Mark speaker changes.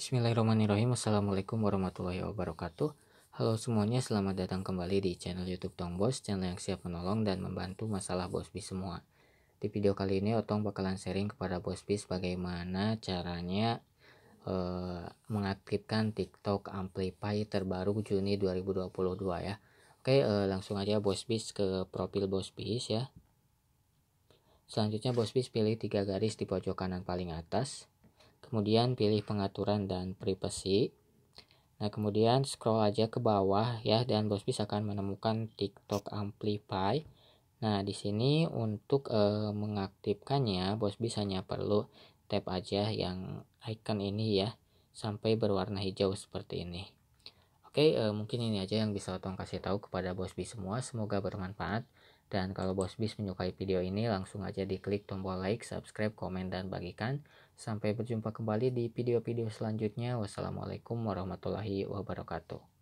Speaker 1: Bismillahirrahmanirrahim Assalamualaikum warahmatullahi wabarakatuh Halo semuanya selamat datang kembali di channel youtube Tong Bos Channel yang siap menolong dan membantu masalah Bos bis semua Di video kali ini Otong bakalan sharing kepada Bos bis Bagaimana caranya uh, eh, mengaktifkan TikTok Amplify terbaru Juni 2022 ya Oke uh, langsung aja Bos Bis ke profil Bos Bis ya Selanjutnya Bos Bis pilih tiga garis di pojok kanan paling atas kemudian pilih pengaturan dan privacy. Nah, kemudian scroll aja ke bawah ya dan Bos bisa akan menemukan TikTok Amplify. Nah, di sini untuk e, mengaktifkannya Bos bisanya perlu tap aja yang icon ini ya sampai berwarna hijau seperti ini. Oke, e, mungkin ini aja yang bisa Otong kasih tahu kepada Bos Bi semua. Semoga bermanfaat. Dan kalau Bos Bis menyukai video ini, langsung aja di klik tombol like, subscribe, komen, dan bagikan. Sampai berjumpa kembali di video-video selanjutnya. Wassalamualaikum warahmatullahi wabarakatuh.